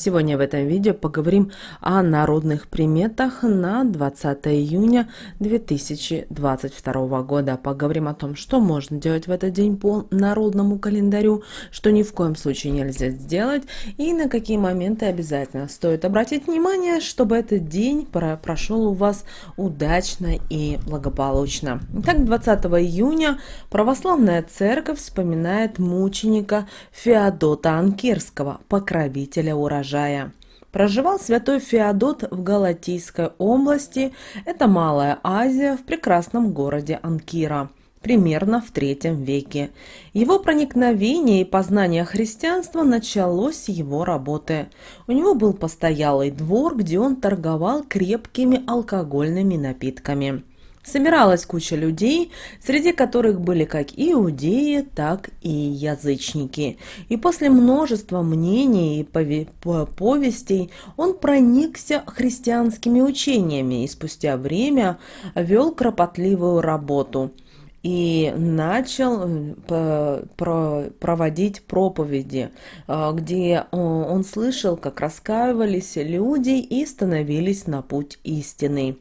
Сегодня в этом видео поговорим о народных приметах на 20 июня 2022 года. Поговорим о том, что можно делать в этот день по народному календарю, что ни в коем случае нельзя сделать и на какие моменты обязательно стоит обратить внимание, чтобы этот день прошел у вас удачно и благополучно. Итак, 20 июня православная церковь вспоминает мученика Феодота Анкирского, покровителя урожая урожая. Проживал святой Феодот в Галатийской области, это Малая Азия, в прекрасном городе Анкира, примерно в третьем веке. Его проникновение и познание христианства началось с его работы. У него был постоялый двор, где он торговал крепкими алкогольными напитками. Собиралась куча людей, среди которых были как иудеи, так и язычники. И после множества мнений и повестей он проникся христианскими учениями и спустя время вел кропотливую работу и начал э, проводить проповеди, э, где э, он слышал, как раскаивались люди и становились на путь истины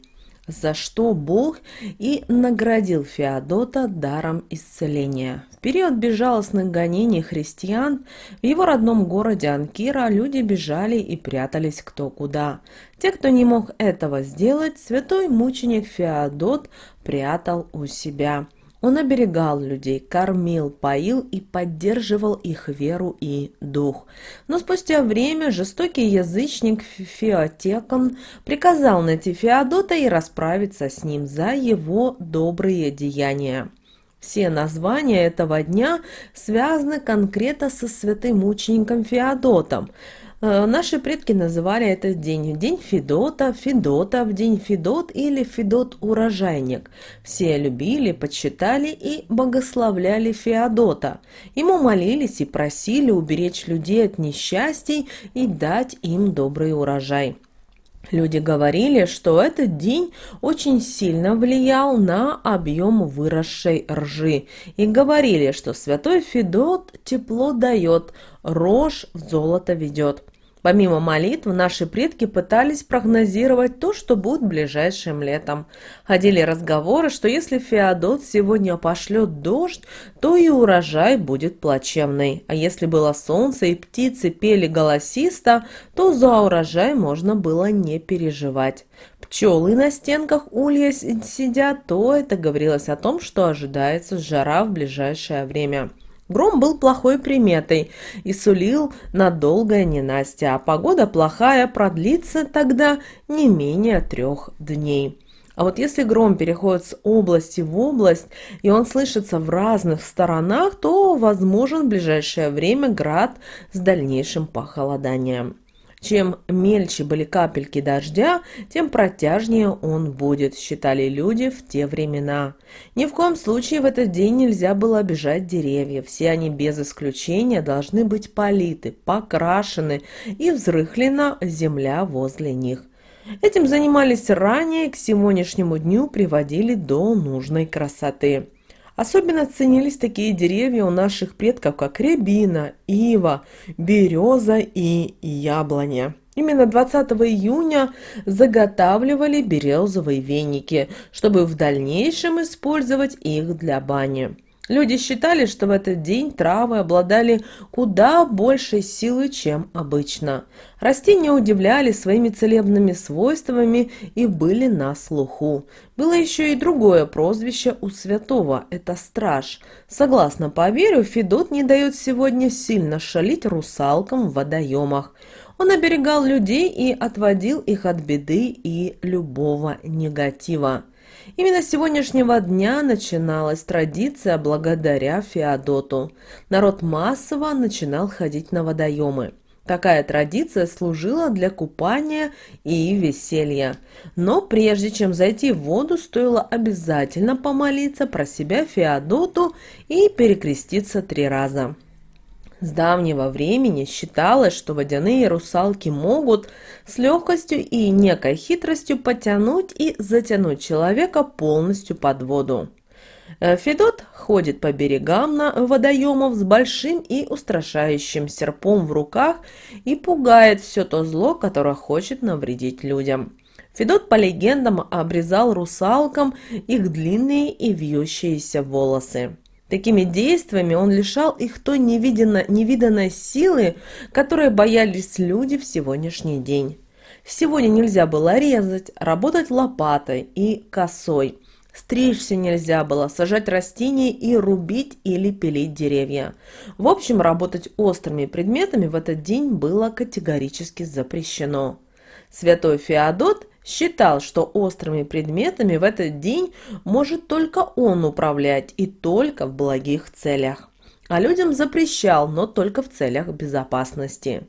за что Бог и наградил Феодота даром исцеления. В период безжалостных гонений христиан в его родном городе Анкира люди бежали и прятались кто куда. Те, кто не мог этого сделать, святой мученик Феодот прятал у себя – он оберегал людей, кормил, поил и поддерживал их веру и дух. Но спустя время жестокий язычник Феотекон приказал найти Феодота и расправиться с ним за его добрые деяния. Все названия этого дня связаны конкретно со святым мучеником Феодотом – Э, наши предки называли этот день День Федота, в День Федот или Федот-урожайник. Все любили, почитали и богословляли Феодота. Ему молились и просили уберечь людей от несчастий и дать им добрый урожай. Люди говорили, что этот день очень сильно влиял на объем выросшей ржи и говорили, что святой Федот тепло дает, рожь в золото ведет. Помимо молитв, наши предки пытались прогнозировать то, что будет ближайшим летом. Ходили разговоры, что если Феодот сегодня пошлет дождь, то и урожай будет плачевный. А если было солнце и птицы пели голосисто, то за урожай можно было не переживать. Пчелы на стенках улья сидят, то это говорилось о том, что ожидается жара в ближайшее время. Гром был плохой приметой и сулил надолгое ненастье, а погода плохая продлится тогда не менее трех дней. А вот если гром переходит с области в область, и он слышится в разных сторонах, то возможен в ближайшее время град с дальнейшим похолоданием. Чем мельче были капельки дождя, тем протяжнее он будет, считали люди в те времена. Ни в коем случае в этот день нельзя было обижать деревья. Все они без исключения должны быть политы, покрашены и взрыхлена земля возле них. Этим занимались ранее и к сегодняшнему дню приводили до нужной красоты. Особенно ценились такие деревья у наших предков, как рябина, ива, береза и яблоня. Именно 20 июня заготавливали березовые веники, чтобы в дальнейшем использовать их для бани. Люди считали, что в этот день травы обладали куда большей силой, чем обычно. Растения удивляли своими целебными свойствами и были на слуху. Было еще и другое прозвище у святого – это страж. Согласно поверью, Федот не дает сегодня сильно шалить русалкам в водоемах. Он оберегал людей и отводил их от беды и любого негатива. Именно с сегодняшнего дня начиналась традиция благодаря Феодоту. Народ массово начинал ходить на водоемы. Такая традиция служила для купания и веселья. Но прежде чем зайти в воду, стоило обязательно помолиться про себя Феодоту и перекреститься три раза. С давнего времени считалось, что водяные русалки могут с легкостью и некой хитростью потянуть и затянуть человека полностью под воду. Э, Федот ходит по берегам на водоемов с большим и устрашающим серпом в руках и пугает все то зло, которое хочет навредить людям. Федот по легендам обрезал русалкам их длинные и вьющиеся волосы. Такими действиями он лишал их той невиденно, невиданной силы, которой боялись люди в сегодняшний день. Сегодня нельзя было резать, работать лопатой и косой. Стричься нельзя было, сажать растения и рубить или пилить деревья. В общем, работать острыми предметами в этот день было категорически запрещено. Святой Феодот Считал, что острыми предметами в этот день может только он управлять и только в благих целях. А людям запрещал, но только в целях безопасности.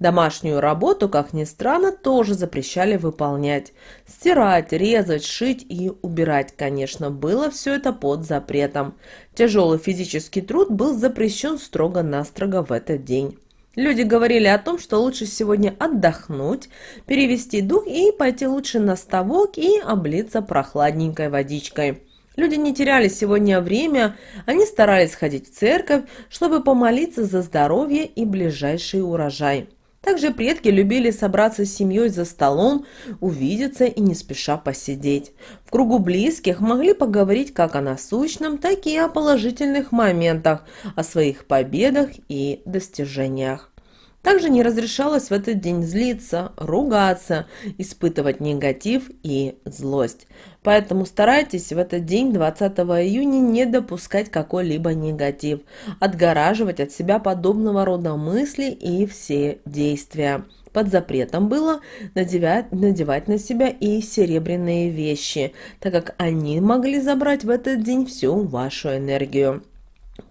Домашнюю работу, как ни странно, тоже запрещали выполнять. Стирать, резать, шить и убирать, конечно, было все это под запретом. Тяжелый физический труд был запрещен строго-настрого в этот день. Люди говорили о том, что лучше сегодня отдохнуть, перевести дух и пойти лучше на ставок и облиться прохладненькой водичкой. Люди не теряли сегодня время, они старались ходить в церковь, чтобы помолиться за здоровье и ближайший урожай. Также предки любили собраться с семьей за столом, увидеться и не спеша посидеть. В кругу близких могли поговорить как о насущном, так и о положительных моментах, о своих победах и достижениях. Также не разрешалось в этот день злиться, ругаться, испытывать негатив и злость. Поэтому старайтесь в этот день, 20 июня, не допускать какой-либо негатив, отгораживать от себя подобного рода мысли и все действия. Под запретом было надевать, надевать на себя и серебряные вещи, так как они могли забрать в этот день всю вашу энергию.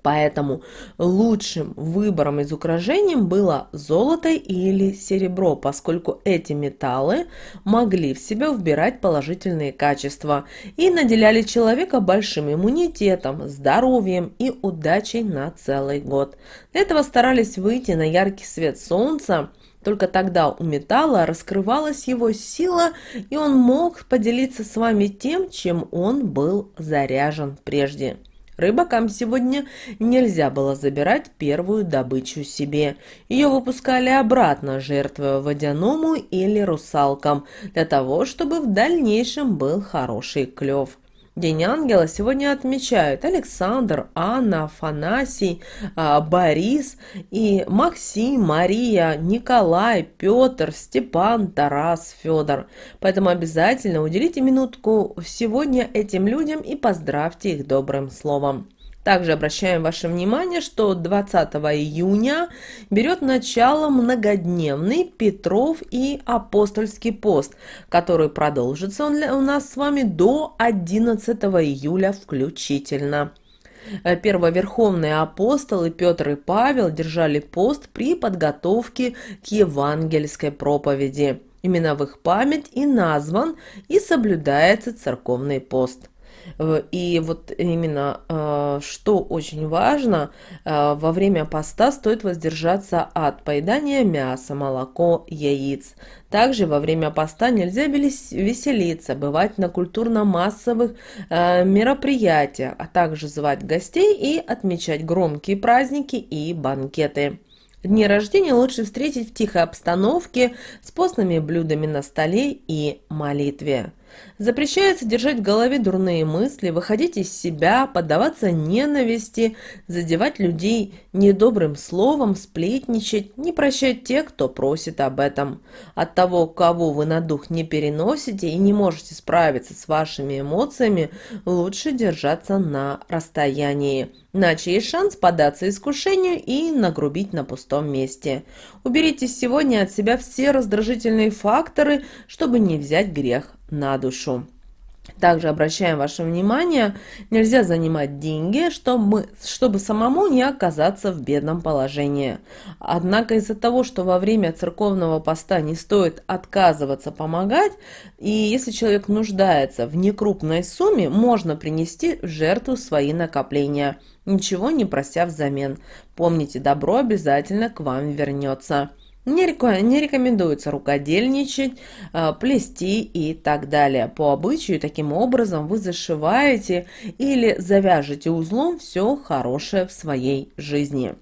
Поэтому лучшим выбором из украшений было золото или серебро, поскольку эти металлы могли в себя вбирать положительные качества и наделяли человека большим иммунитетом, здоровьем и удачей на целый год. Для этого старались выйти на яркий свет солнца, только тогда у металла раскрывалась его сила, и он мог поделиться с вами тем, чем он был заряжен прежде. Рыбакам сегодня нельзя было забирать первую добычу себе. Ее выпускали обратно, жертвуя водяному или русалкам, для того, чтобы в дальнейшем был хороший клев. День ангела сегодня отмечают Александр, Анна, Афанасий, а, Борис и Максим, Мария, Николай, Петр, Степан, Тарас, Федор. Поэтому обязательно уделите минутку сегодня этим людям и поздравьте их добрым словом. Также обращаем ваше внимание, что 20 июня берет начало многодневный Петров и Апостольский пост, который продолжится у нас с вами до 11 июля включительно. Э, первоверховные апостолы Петр и Павел держали пост при подготовке к евангельской проповеди. Именно в их память и назван и соблюдается церковный пост – Э, и вот именно, э, что очень важно, э, во время поста стоит воздержаться от поедания мяса, молоко, яиц. Также во время поста нельзя веселиться, бывать на культурно-массовых мероприятиях, а также звать гостей и отмечать громкие праздники и банкеты. Дни рождения лучше встретить в тихой обстановке, с постными блюдами на столе и молитве. Запрещается держать в голове дурные мысли, выходить из себя, поддаваться ненависти, задевать людей недобрым словом, сплетничать, не прощать тех, кто просит об этом. От того, кого вы на дух не переносите и не можете справиться с вашими эмоциями, лучше держаться на расстоянии. Иначе есть шанс поддаться искушению и нагрубить на пустом месте. Уберите сегодня от себя все раздражительные факторы, чтобы не взять грех на душу душу. Также обращаем ваше внимание, нельзя занимать деньги, чтобы, чтобы самому не оказаться в бедном положении. Однако из-за того, что во время церковного поста не стоит отказываться помогать, и если человек нуждается в некрупной сумме, можно принести в жертву свои накопления, ничего не прося взамен. Помните, добро обязательно к вам вернется. Не, рекомендуется рукодельничать, а, плести и так далее. По обычаю таким образом вы зашиваете или завяжете узлом все хорошее в своей жизни.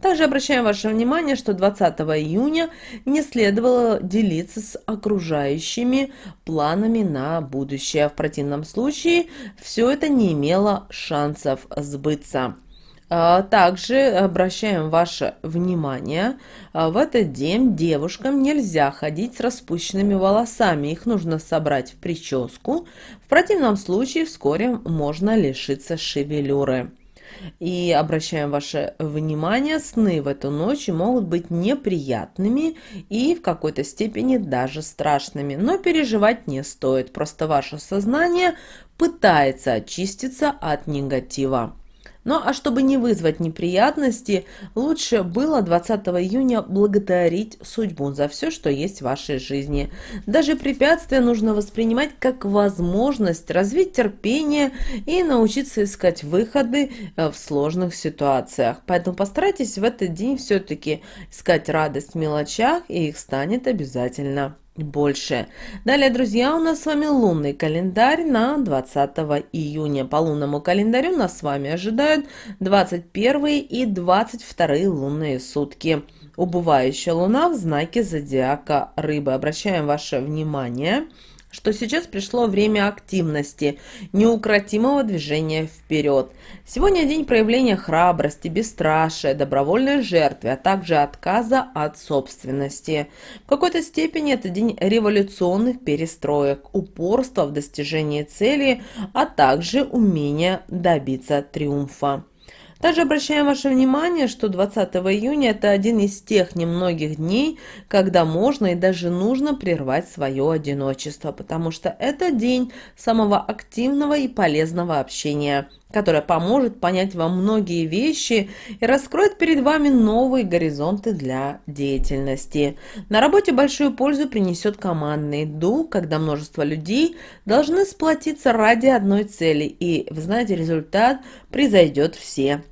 Также обращаем ваше внимание, что 20 июня не следовало делиться с окружающими планами на будущее. В противном случае все это не имело шансов сбыться. А, также обращаем ваше внимание, а, в этот день девушкам нельзя ходить с распущенными волосами, их нужно собрать в прическу, в противном случае вскоре можно лишиться шевелюры. И обращаем ваше внимание, сны в эту ночь могут быть неприятными и в какой-то степени даже страшными. Но переживать не стоит, просто ваше сознание пытается очиститься от негатива. Ну а чтобы не вызвать неприятности, лучше было 20 июня благодарить судьбу за все, что есть в вашей жизни. Даже препятствия нужно воспринимать как возможность развить терпение и научиться искать выходы э, в сложных ситуациях. Поэтому постарайтесь в этот день все-таки искать радость в мелочах, и их станет обязательно больше. Далее, друзья, у нас с вами лунный календарь на 20 июня. По лунному календарю нас с вами ожидают 21 и 22 лунные сутки. Убывающая луна в знаке зодиака рыбы. Обращаем ваше внимание – что сейчас пришло время активности, неукротимого движения вперед. Сегодня день проявления храбрости, бесстрашия, добровольной жертвы, а также отказа от собственности. В какой-то степени это день революционных перестроек, упорства в достижении цели, а также умения добиться триумфа. Также обращаем ваше внимание, что 20 июня это один из тех немногих дней, когда можно и даже нужно прервать свое одиночество, потому что это день самого активного и полезного общения, которое поможет понять вам многие вещи и раскроет перед вами новые горизонты для деятельности. На работе большую пользу принесет командный дух, когда множество людей должны сплотиться ради одной цели, и, вы знаете, результат превзойдет все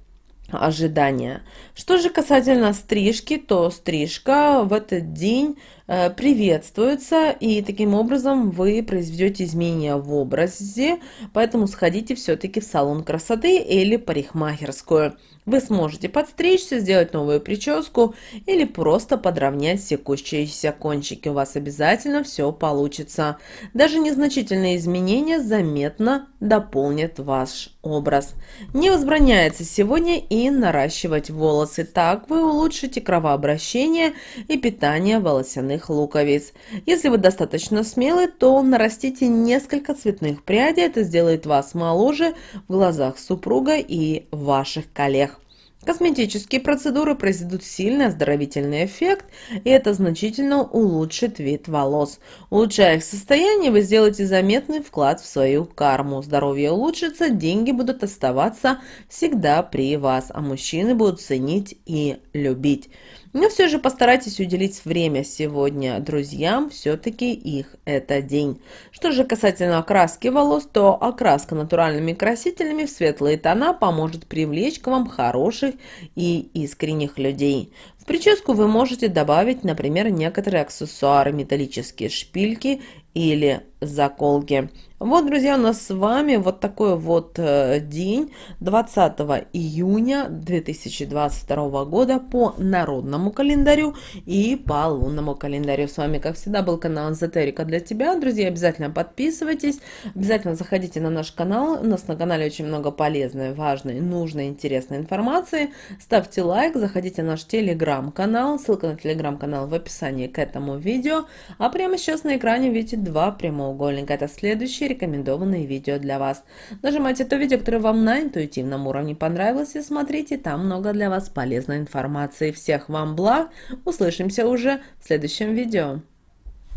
ожидания что же касательно стрижки то стрижка в этот день Э, приветствуются, и таким образом вы произведете изменения в образе, поэтому сходите все-таки в салон красоты или парикмахерскую. Вы сможете подстричься, сделать новую прическу или просто подровнять секущиеся кончики. У вас обязательно все получится. Даже незначительные изменения заметно дополнят ваш образ. Не возбраняется сегодня и наращивать волосы. Так вы улучшите кровообращение и питание волосяных цветных луковиц. Если вы достаточно смелы, то нарастите несколько цветных прядей, это сделает вас моложе в глазах супруга и ваших коллег. Косметические процедуры произведут сильный оздоровительный эффект, и это значительно улучшит вид волос. Улучшая их состояние, вы сделаете заметный вклад в свою карму. Здоровье улучшится, деньги будут оставаться всегда при вас, а мужчины будут ценить и любить. Но все же постарайтесь уделить время сегодня друзьям, все-таки их это день. Что же касательно окраски волос, то окраска натуральными красителями в светлые тона поможет привлечь к вам хороших и искренних людей. В прическу вы можете добавить, например, некоторые аксессуары, металлические шпильки или заколки. Вот, друзья, у нас с вами вот такой вот э, день 20 июня 2022 года по народному календарю и по лунному календарю. С вами, как всегда, был канал Эзотерика для тебя. Друзья, обязательно подписывайтесь, обязательно заходите на наш канал. У нас на канале очень много полезной, важной, нужной, интересной информации. Ставьте лайк, заходите в наш телеграм телеграм-канал. Ссылка на телеграм-канал в описании к этому видео. А прямо сейчас на экране видите два прямоугольника. Это следующие рекомендованные видео для вас. Нажимайте то видео, которое вам на интуитивном уровне понравилось и смотрите. Там много для вас полезной информации. Всех вам благ. Услышимся уже в следующем видео.